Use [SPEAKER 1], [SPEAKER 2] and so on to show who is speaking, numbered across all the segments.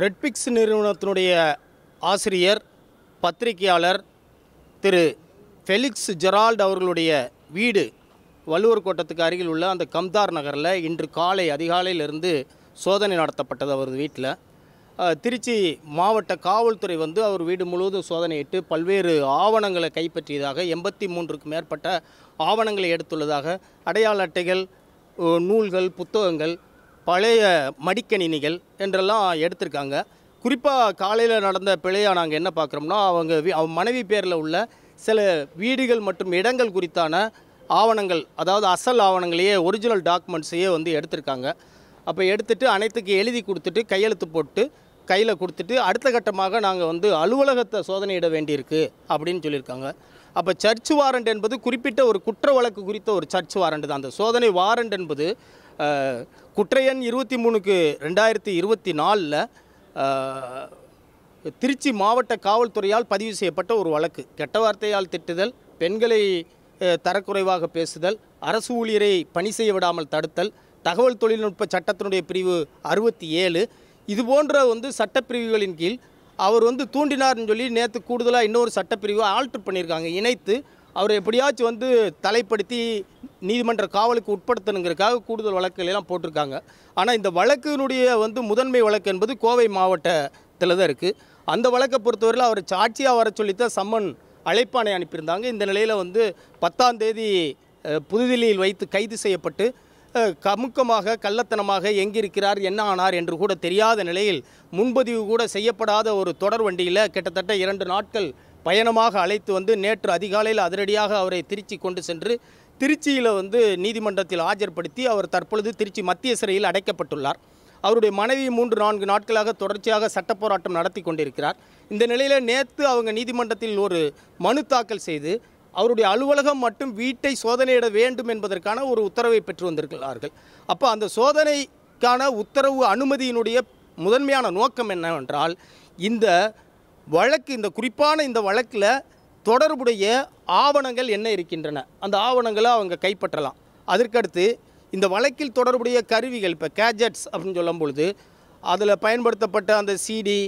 [SPEAKER 1] ரெட்பிக்ஸ் நிறுவனத்தினுடைய ஆசிரியர் பத்திரிகையாளர் திரு ஃபெலிக்ஸ் ஜெரால்டு அவர்களுடைய வீடு வள்ளுவர் கோட்டத்துக்கு அருகில் உள்ள அந்த கம்தார் நகரில் இன்று காலை அதிகாலையிலிருந்து சோதனை நடத்தப்பட்டது அவரது வீட்டில் திருச்சி மாவட்ட காவல்துறை வந்து அவர் வீடு முழுவதும் சோதனையிட்டு பல்வேறு ஆவணங்களை கைப்பற்றியதாக எண்பத்தி மூன்றுக்கு மேற்பட்ட ஆவணங்களை எடுத்துள்ளதாக அடையாள அட்டைகள் நூல்கள் புத்தகங்கள் பழைய மடிக்கணினிகள் என்றெல்லாம் எடுத்திருக்காங்க குறிப்பாக காலையில் நடந்த பிழையாக நாங்கள் என்ன பார்க்குறோம்னா அவங்க அவன் மனைவி பேரில் உள்ள சில வீடுகள் மற்றும் இடங்கள் குறித்தான ஆவணங்கள் அதாவது அசல் ஆவணங்களையே ஒரிஜினல் டாக்குமெண்ட்ஸையே வந்து எடுத்திருக்காங்க அப்போ எடுத்துகிட்டு அனைத்துக்கு எழுதி கொடுத்துட்டு கையெழுத்து போட்டு கையில் கொடுத்துட்டு அடுத்த கட்டமாக நாங்கள் வந்து அலுவலகத்தை சோதனையிட வேண்டியிருக்கு அப்படின்னு சொல்லியிருக்காங்க அப்போ சர்ச் வாரண்ட் என்பது குறிப்பிட்ட ஒரு குற்ற வழக்கு குறித்த ஒரு சர்ச் வாரண்ட் தான் அந்த சோதனை வாரண்ட் என்பது குற்றையன் இருபத்தி மூணுக்கு ரெண்டாயிரத்தி இருபத்தி நாலில் திருச்சி மாவட்ட காவல்துறையால் பதிவு செய்யப்பட்ட ஒரு வழக்கு கெட்ட வார்த்தையால் திட்டுதல் பெண்களை தரக்குறைவாக பேசுதல் அரசு ஊழியரை பணி செய்ய விடாமல் தடுத்தல் தகவல் தொழில்நுட்ப சட்டத்தினுடைய பிரிவு அறுபத்தி ஏழு இது போன்ற வந்து சட்டப்பிரிவுகளின் கீழ் அவர் வந்து தூண்டினார்னு சொல்லி நேற்று கூடுதலாக இன்னொரு சட்டப்பிரிவை ஆல்ட்ரு பண்ணியிருக்காங்க இணைத்து அவர் எப்படியாச்சும் வந்து தலைப்படுத்தி நீதிமன்ற காவலுக்கு உட்படுத்தணுங்கிறதுக்காக கூடுதல் வழக்குகளெல்லாம் போட்டிருக்காங்க ஆனால் இந்த வழக்கினுடைய வந்து முதன்மை வழக்கு என்பது கோவை மாவட்டத்தில் தான் இருக்குது அந்த வழக்கை பொறுத்தவரையில் அவர் சாட்சியாக வர சொல்லித்தான் சம்மன் அழைப்பானை அனுப்பியிருந்தாங்க இந்த நிலையில் வந்து பத்தாம் தேதி புதுதில்லியில் வைத்து கைது செய்யப்பட்டு கமுக்கமாக கள்ளத்தனமாக எங்கிருக்கிறார் என்ன ஆனார் என்று கூட தெரியாத நிலையில் முன்பதிவு கூட செய்யப்படாத ஒரு தொடர் வண்டியில் கிட்டத்தட்ட இரண்டு நாட்கள் பயணமாக அழைத்து வந்து நேற்று அதிகாலையில் அதிரடியாக அவரை திருச்சி கொண்டு சென்று திருச்சியில் வந்து நீதிமன்றத்தில் ஆஜர்படுத்தி அவர் தற்பொழுது திருச்சி மத்திய சிறையில் அடைக்கப்பட்டுள்ளார் அவருடைய மனைவி மூன்று நான்கு நாட்களாக தொடர்ச்சியாக சட்ட போராட்டம் நடத்தி கொண்டிருக்கிறார் இந்த நிலையில் நேற்று அவங்க நீதிமன்றத்தில் ஒரு மனு தாக்கல் செய்து அவருடைய அலுவலகம் மட்டும் வீட்டை சோதனையிட வேண்டும் என்பதற்கான ஒரு உத்தரவை பெற்று வந்திருக்கிறார்கள் அப்போ அந்த சோதனைக்கான உத்தரவு அனுமதியினுடைய முதன்மையான நோக்கம் என்னவென்றால் இந்த வழக்கு இந்த குறிப்பான இந்த வழக்கில் தொடர்புடைய ஆவணங்கள் என்ன இருக்கின்றன அந்த ஆவணங்களை அவங்க கைப்பற்றலாம் அதற்கடுத்து இந்த வழக்கில் தொடர்புடைய கருவிகள் இப்போ கேஜெட்ஸ் அப்படின்னு சொல்லும் பொழுது அதில் பயன்படுத்தப்பட்ட அந்த சிடி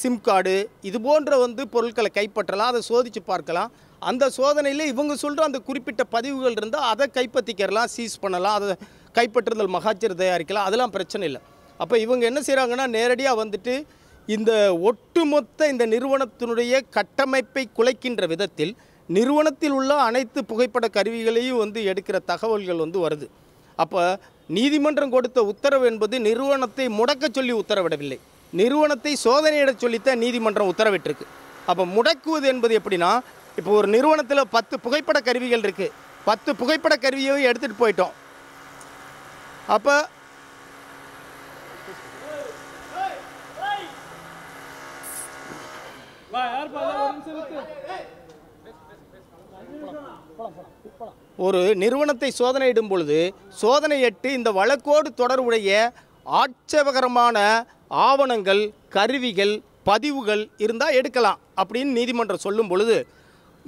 [SPEAKER 1] சிம் கார்டு இது போன்ற வந்து பொருட்களை கைப்பற்றலாம் அதை சோதித்து பார்க்கலாம் அந்த சோதனையில் இவங்க சொல்கிற அந்த குறிப்பிட்ட பதிவுகள் இருந்தால் அதை கைப்பற்றிக்கிறலாம் சீஸ் பண்ணலாம் அதை கைப்பற்றுதல் மகாச்சர் தயாரிக்கலாம் அதெல்லாம் பிரச்சனை இல்லை அப்போ இவங்க என்ன செய்கிறாங்கன்னா நேரடியாக வந்துட்டு இந்த ஒட்டுமொத்த இந்த நிறுவனத்தினுடைய கட்டமைப்பை குலைக்கின்ற விதத்தில் நிறுவனத்தில் உள்ள அனைத்து புகைப்பட கருவிகளையும் வந்து எடுக்கிற தகவல்கள் வந்து வருது அப்போ நீதிமன்றம் கொடுத்த உத்தரவு என்பது நிறுவனத்தை முடக்க சொல்லி உத்தரவிடவில்லை நிறுவனத்தை சோதனையிட சொல்லித்தான் நீதிமன்றம் உத்தரவிட்டிருக்கு அப்போ முடக்குவது என்பது எப்படின்னா இப்போ ஒரு நிறுவனத்தில் பத்து புகைப்பட கருவிகள் இருக்குது பத்து புகைப்பட கருவியையும் எடுத்துகிட்டு போயிட்டோம் அப்போ ஒரு நிறுவனத்தை சோதனையிடும் பொழுது சோதனையிட்டு இந்த வழக்கோடு தொடர்புடைய ஆட்சேபகரமான ஆவணங்கள் கருவிகள் பதிவுகள் இருந்தால் எடுக்கலாம் அப்படின்னு நீதிமன்றம் சொல்லும் பொழுது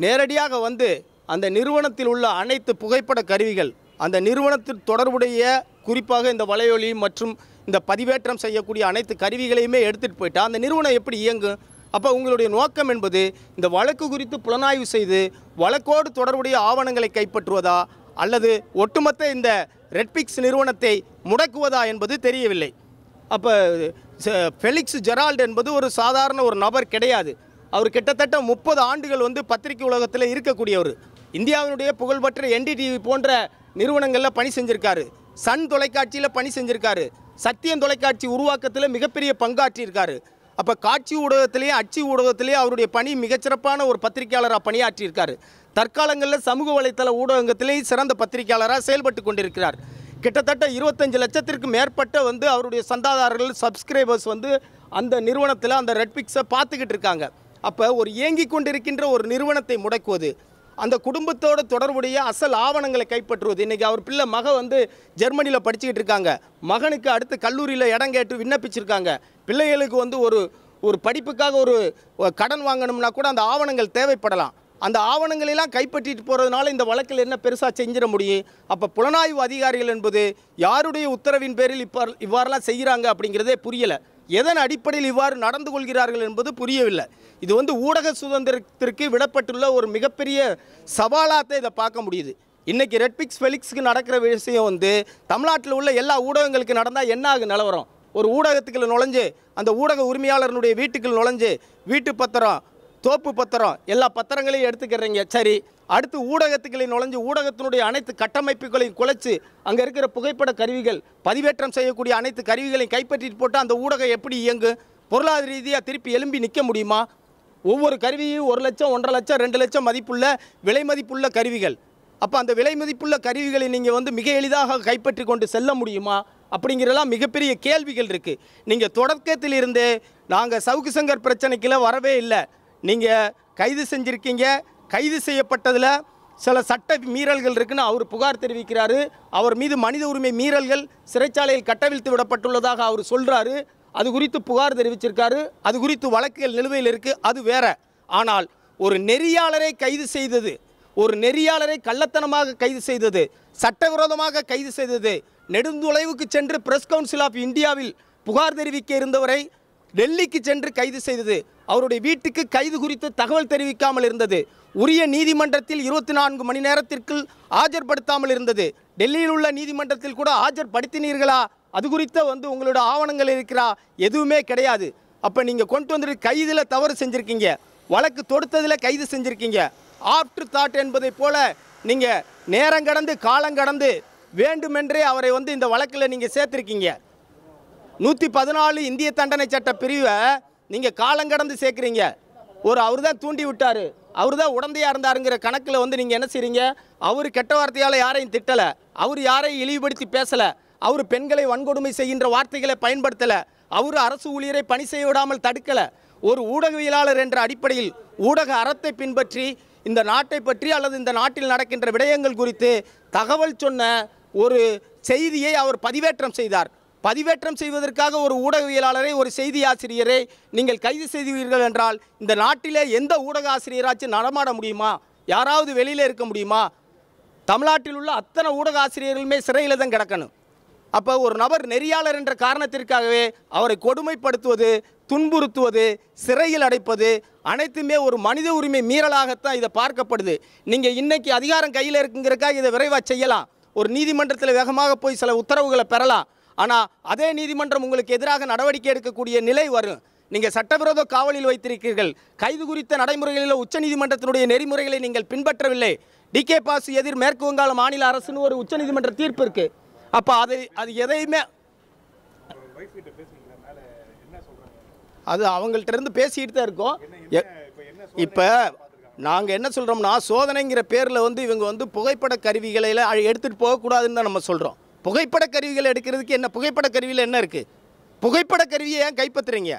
[SPEAKER 1] நேரடியாக வந்து அந்த நிறுவனத்தில் உள்ள அனைத்து புகைப்பட கருவிகள் அந்த நிறுவனத்தில் தொடர்புடைய குறிப்பாக இந்த வலையொலி மற்றும் இந்த பதிவேற்றம் செய்யக்கூடிய அனைத்து கருவிகளையுமே எடுத்துகிட்டு போயிட்டால் அந்த நிறுவனம் எப்படி இயங்கும் அப்போ உங்களுடைய நோக்கம் என்பது இந்த வழக்கு குறித்து புலனாய்வு செய்து வழக்கோடு தொடர்புடைய ஆவணங்களை கைப்பற்றுவதா அல்லது ஒட்டுமொத்த இந்த ரெட்பிக்ஸ் நிறுவனத்தை முடக்குவதா என்பது தெரியவில்லை அப்போ ஃபெலிக்ஸ் ஜெரால்டு என்பது ஒரு சாதாரண ஒரு நபர் கிடையாது அவர் கிட்டத்தட்ட முப்பது ஆண்டுகள் வந்து பத்திரிகை உலகத்தில் இருக்கக்கூடியவர் இந்தியாவினுடைய புகழ்பெற்ற என்டிடிவி போன்ற நிறுவனங்களில் பணி செஞ்சுருக்காரு சன் தொலைக்காட்சியில் பணி செஞ்சுருக்காரு சத்தியம் தொலைக்காட்சி உருவாக்கத்தில் மிகப்பெரிய பங்காற்றியிருக்காரு அப்போ காட்சி ஊடகத்திலேயே அச்சு ஊடகத்திலேயே அவருடைய பணி மிகச்சிறப்பான ஒரு பத்திரிகையாளராக பணியாற்றியிருக்காரு தற்காலங்களில் சமூக வலைத்தள ஊடகத்திலேயே சிறந்த பத்திரிகையாளராக செயல்பட்டு கொண்டிருக்கிறார் கிட்டத்தட்ட இருபத்தஞ்சு லட்சத்திற்கு மேற்பட்ட வந்து அவருடைய சந்தாதாரர்கள் சப்ஸ்கிரைபர்ஸ் வந்து அந்த நிறுவனத்தில் அந்த ரெட்பிக்ஸை பார்த்துக்கிட்டு இருக்காங்க அப்போ ஒரு இயங்கி கொண்டிருக்கின்ற ஒரு நிறுவனத்தை முடக்குவது அந்த குடும்பத்தோட தொடர்புடைய அசல் ஆவணங்களை கைப்பற்றுவது இன்றைக்கி அவர் பிள்ளை மக வந்து ஜெர்மனியில் படிச்சுக்கிட்டு இருக்காங்க மகனுக்கு அடுத்து கல்லூரியில் இடம் கேட்டு விண்ணப்பிச்சிருக்காங்க பிள்ளைகளுக்கு வந்து ஒரு ஒரு படிப்புக்காக ஒரு கடன் வாங்கணும்னா கூட அந்த ஆவணங்கள் தேவைப்படலாம் அந்த ஆவணங்களெல்லாம் கைப்பற்றிட்டு போகிறதுனால இந்த வழக்கில் என்ன பெருசாக செஞ்சிட முடியும் அப்போ புலனாய்வு அதிகாரிகள் என்பது யாருடைய உத்தரவின் பேரில் இப்போ இவ்வாறெல்லாம் செய்கிறாங்க அப்படிங்கிறதே புரியலை எதன் அடிப்படையில் இவ்வாறு நடந்து கொள்கிறார்கள் என்பது புரியவில்லை இது வந்து ஊடக சுதந்திரத்திற்கு விடப்பட்டுள்ள ஒரு மிகப்பெரிய சவாலாக இதை பார்க்க முடியுது இன்றைக்கி ரெட்பிக்ஸ் ஃபெலிக்ஸுக்கு நடக்கிற விஷயம் வந்து தமிழ்நாட்டில் உள்ள எல்லா ஊடகங்களுக்கு நடந்தால் என்ன ஆகும் நிலவரம் ஒரு ஊடகத்துக்குள்ள நுழைஞ்சு அந்த ஊடக உரிமையாளருடைய வீட்டுக்குள் நுழைஞ்சு வீட்டு பத்திரம் தோப்பு பத்திரம் எல்லா பத்திரங்களையும் எடுத்துக்கிறீங்க சரி அடுத்து ஊடகத்துக்களை நுழைஞ்சு ஊடகத்தினுடைய அனைத்து கட்டமைப்புகளையும் குலைச்சு அங்கே இருக்கிற புகைப்பட கருவிகள் பதிவேற்றம் செய்யக்கூடிய அனைத்து கருவிகளையும் கைப்பற்றிட்டு போட்டு அந்த ஊடகம் எப்படி இயங்கும் பொருளாதார ரீதியாக திருப்பி எலும்பி நிற்க முடியுமா ஒவ்வொரு கருவியும் ஒரு லட்சம் ஒன்றரை லட்சம் ரெண்டு லட்சம் மதிப்புள்ள விலை மதிப்புள்ள கருவிகள் அப்போ அந்த விலை மதிப்புள்ள கருவிகளை நீங்கள் வந்து மிக எளிதாக கைப்பற்றி கொண்டு செல்ல முடியுமா அப்படிங்கிறலாம் மிகப்பெரிய கேள்விகள் இருக்குது நீங்கள் இருந்தே நாங்கள் சவுக்கு சங்கர் பிரச்சனைக்குலாம் வரவே இல்லை நீங்கள் கைது செஞ்சுருக்கீங்க கைது செய்யப்பட்டதில் சில சட்ட மீறல்கள் இருக்குன்னு அவர் புகார் தெரிவிக்கிறாரு அவர் மீது மனித உரிமை மீறல்கள் சிறைச்சாலையில் கட்டவிழ்த்து விடப்பட்டுள்ளதாக அவர் சொல்கிறாரு அது குறித்து புகார் தெரிவிச்சிருக்காரு அது குறித்து வழக்குகள் நிலுவையில் இருக்குது அது வேற ஆனால் ஒரு நெறியாளரை கைது செய்தது ஒரு நெறியாளரை கள்ளத்தனமாக கைது செய்தது சட்டவிரோதமாக கைது செய்தது நெடுந்துளைவுக்கு சென்று பிரஸ் கவுன்சில் ஆஃப் இந்தியாவில் புகார் தெரிவிக்க இருந்தவரை டெல்லிக்கு சென்று கைது செய்தது அவருடைய வீட்டுக்கு கைது குறித்து தகவல் தெரிவிக்காமல் இருந்தது உரிய நீதிமன்றத்தில் இருபத்தி நான்கு மணி நேரத்திற்குள் ஆஜர்படுத்தாமல் இருந்தது டெல்லியில் உள்ள நீதிமன்றத்தில் கூட ஆஜர்படுத்தினீர்களா அது குறித்த வந்து உங்களோட ஆவணங்கள் இருக்கிறா எதுவுமே கிடையாது அப்போ நீங்கள் கொண்டு வந்துட்டு கைதில் தவறு செஞ்சுருக்கீங்க வழக்கு தொடுத்ததில் கைது செஞ்சுருக்கீங்க ஆஃப்டர் தாட் என்பதை போல நீங்கள் நேரம் காலம் காலங்கடந்து வேண்டுமென்றே அவரை வந்து இந்த வழக்கில் நீங்கள் சேர்த்துருக்கீங்க நூற்றி பதினாலு இந்திய தண்டனை சட்ட பிரிவை நீங்கள் காலங்கடந்து சேர்க்குறீங்க ஒரு அவர் தான் தூண்டி விட்டார் அவர் தான் உடந்தையாக இருந்தாருங்கிற கணக்கில் வந்து நீங்கள் என்ன செய்கிறீங்க அவர் கெட்ட வார்த்தையால் யாரையும் திட்டலை அவர் யாரையும் இழிவுபடுத்தி பேசலை அவர் பெண்களை வன்கொடுமை செய்கின்ற வார்த்தைகளை பயன்படுத்தலை அவர் அரசு ஊழியரை பணி செய்ய விடாமல் தடுக்கலை ஒரு ஊடகவியலாளர் என்ற அடிப்படையில் ஊடக அறத்தை பின்பற்றி இந்த நாட்டை பற்றி அல்லது இந்த நாட்டில் நடக்கின்ற விடயங்கள் குறித்து தகவல் சொன்ன ஒரு செய்தியை அவர் பதிவேற்றம் செய்தார் பதிவேற்றம் செய்வதற்காக ஒரு ஊடகவியலாளரை ஒரு செய்தி ஆசிரியரை நீங்கள் கைது செய்துவீர்கள் என்றால் இந்த நாட்டிலே எந்த ஊடக ஆசிரியராச்சும் நடமாட முடியுமா யாராவது வெளியில் இருக்க முடியுமா தமிழ்நாட்டில் உள்ள அத்தனை ஊடக ஆசிரியர்களுமே சிறையில் தான் கிடக்கணும் அப்போ ஒரு நபர் நெறியாளர் என்ற காரணத்திற்காகவே அவரை கொடுமைப்படுத்துவது துன்புறுத்துவது சிறையில் அடைப்பது அனைத்துமே ஒரு மனித உரிமை மீறலாகத்தான் இதை பார்க்கப்படுது நீங்கள் இன்றைக்கி அதிகாரம் கையில் இருக்குங்கிறக்காக இதை விரைவாக செய்யலாம் ஒரு நீதிமன்றத்தில் வேகமாக போய் சில உத்தரவுகளை பெறலாம் ஆனால் அதே நீதிமன்றம் உங்களுக்கு எதிராக நடவடிக்கை எடுக்கக்கூடிய நிலை வரும் நீங்கள் சட்டவிரோத காவலில் வைத்திருக்கிறீர்கள் கைது குறித்த நடைமுறைகளில் உச்சநீதிமன்றத்தினுடைய நெறிமுறைகளை நீங்கள் பின்பற்றவில்லை டிகே பாசு எதிர் மேற்கு வங்காள மாநில அரசுன்னு ஒரு உச்சநீதிமன்ற தீர்ப்பு இருக்கு அப்போ அது அது எதையுமே அது அவங்கள்ட்ட இருந்து பேசிக்கிட்டு தான் இருக்கோம் இப்போ நாங்கள் என்ன சொல்கிறோம்னா சோதனைங்கிற பேரில் வந்து இவங்க வந்து புகைப்பட கருவிகளை எடுத்துகிட்டு போகக்கூடாதுன்னு தான் நம்ம சொல்கிறோம் புகைப்பட கருவிகள் எடுக்கிறதுக்கு என்ன புகைப்பட கருவியில் என்ன இருக்குது புகைப்பட கருவியை ஏன் கைப்பற்றுறீங்க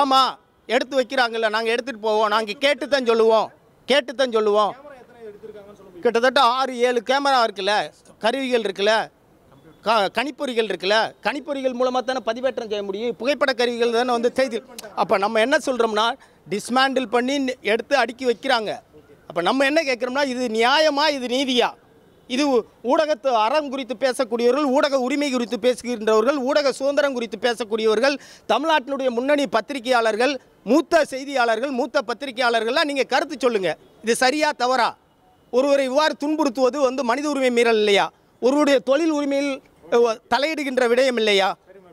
[SPEAKER 1] ஆமாம் எடுத்து வைக்கிறாங்கல்ல நாங்கள் எடுத்துகிட்டு போவோம் நாங்கள் கேட்டு தான் சொல்லுவோம் கேட்டு தான் சொல்லுவோம் கிட்டத்தட்ட ஆறு ஏழு கேமரா இருக்குல்ல கருவிகள் இருக்குல்ல க கணிப்பொறிகள் இருக்குல்ல கணிப்பொறிகள் மூலமாக தானே பதிவேற்றம் செய்ய முடியும் புகைப்பட கருவிகள் தானே வந்து செய்தி அப்போ நம்ம என்ன சொல்கிறோம்னா டிஸ்மேண்டில் பண்ணி எடுத்து அடுக்கி வைக்கிறாங்க அப்போ நம்ம என்ன கேட்குறோம்னா இது நியாயமாக இது நீதியாக இது ஊடகத்து அறம் குறித்து பேசக்கூடியவர்கள் ஊடக உரிமை குறித்து பேசுகின்றவர்கள் ஊடக சுதந்திரம் குறித்து பேசக்கூடியவர்கள் தமிழ்நாட்டினுடைய முன்னணி பத்திரிகையாளர்கள் மூத்த செய்தியாளர்கள் மூத்த பத்திரிகையாளர்கள்லாம் நீங்கள் கருத்து சொல்லுங்கள் இது சரியா தவறா ஒருவரை இவ்வாறு துன்புறுத்துவது வந்து மனித உரிமை மீறல் இல்லையா ஒருவருடைய தொழில் உரிமையில் தலையிடுகின்ற விடயம் இல்லையா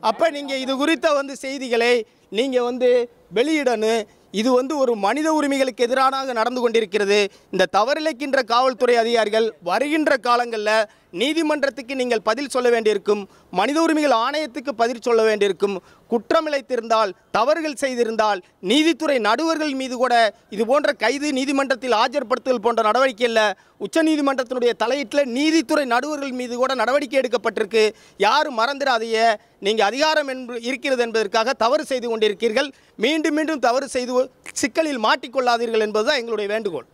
[SPEAKER 1] அப்போ நீங்கள் இது குறித்த வந்து செய்திகளை நீங்கள் வந்து வெளியிடணும் இது வந்து ஒரு மனித உரிமைகளுக்கு எதிரானாக நடந்து கொண்டிருக்கிறது இந்த தவறிழைக்கின்ற காவல்துறை அதிகாரிகள் வருகின்ற காலங்களில் நீதிமன்றத்துக்கு நீங்கள் பதில் சொல்ல வேண்டியிருக்கும் மனித உரிமைகள் ஆணையத்துக்கு பதில் சொல்ல வேண்டியிருக்கும் குற்றம் இழைத்திருந்தால் தவறுகள் செய்திருந்தால் நீதித்துறை நடுவர்கள் மீது கூட இது போன்ற கைது நீதிமன்றத்தில் ஆஜர்படுத்துதல் போன்ற நடவடிக்கை இல்லை உச்சநீதிமன்றத்தினுடைய தலையீட்டில் நீதித்துறை நடுவர்கள் மீது கூட நடவடிக்கை எடுக்கப்பட்டிருக்கு யாரும் மறந்துடாதைய நீங்கள் அதிகாரம் என்று இருக்கிறது என்பதற்காக தவறு செய்து கொண்டிருக்கிறீர்கள் மீண்டும் மீண்டும் தவறு செய்து சிக்கலில் மாட்டிக்கொள்ளாதீர்கள் என்பதுதான் எங்களுடைய வேண்டுகோள்